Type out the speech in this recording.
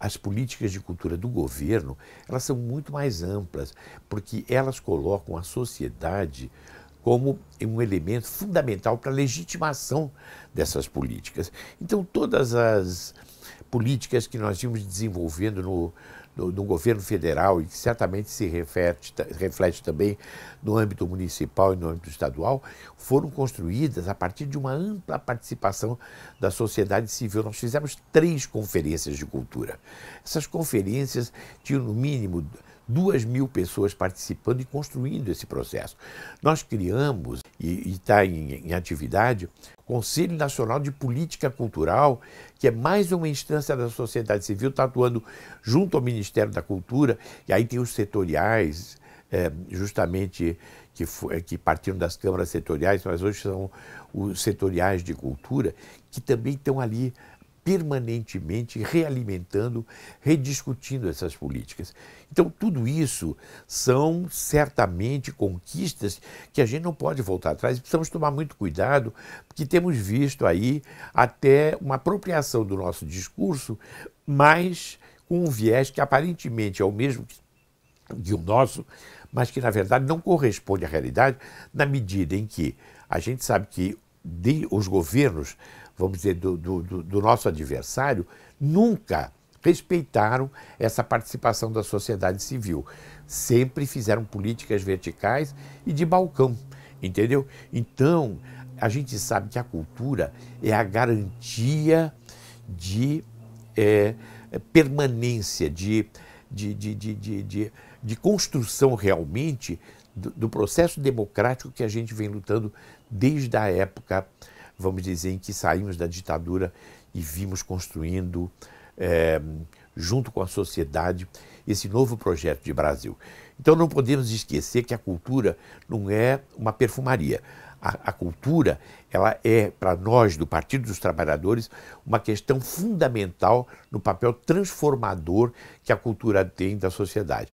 as políticas de cultura do governo elas são muito mais amplas, porque elas colocam a sociedade como um elemento fundamental para a legitimação dessas políticas. Então, todas as políticas que nós vimos desenvolvendo no, no, no governo federal e que certamente se reflete, reflete também no âmbito municipal e no âmbito estadual, foram construídas a partir de uma ampla participação da sociedade civil. Nós fizemos três conferências de cultura. Essas conferências tinham, no mínimo, duas mil pessoas participando e construindo esse processo. Nós criamos, e está em, em atividade, o Conselho Nacional de Política Cultural, que é mais uma instância da sociedade civil, está atuando junto ao Ministério da Cultura, e aí tem os setoriais, é, justamente que, eh, que partiram das câmaras setoriais, mas hoje são os setoriais de cultura, que também estão ali permanentemente realimentando, rediscutindo essas políticas. Então, tudo isso são certamente conquistas que a gente não pode voltar atrás precisamos tomar muito cuidado, porque temos visto aí até uma apropriação do nosso discurso, mas com um viés que aparentemente é o mesmo que o nosso, mas que na verdade não corresponde à realidade, na medida em que a gente sabe que de, os governos, vamos dizer, do, do, do nosso adversário, nunca respeitaram essa participação da sociedade civil. Sempre fizeram políticas verticais e de balcão, entendeu? Então, a gente sabe que a cultura é a garantia de é, permanência, de de, de, de, de, de construção realmente do, do, processo democrático que a gente vem lutando desde a época, vamos dizer, em que saímos da ditadura e vimos construindo, é, junto com a sociedade, esse novo projeto de Brasil. Então não podemos esquecer que a cultura não é uma perfumaria a, a cultura ela é, para nós do Partido dos Trabalhadores, uma questão fundamental no papel transformador que a cultura tem da sociedade.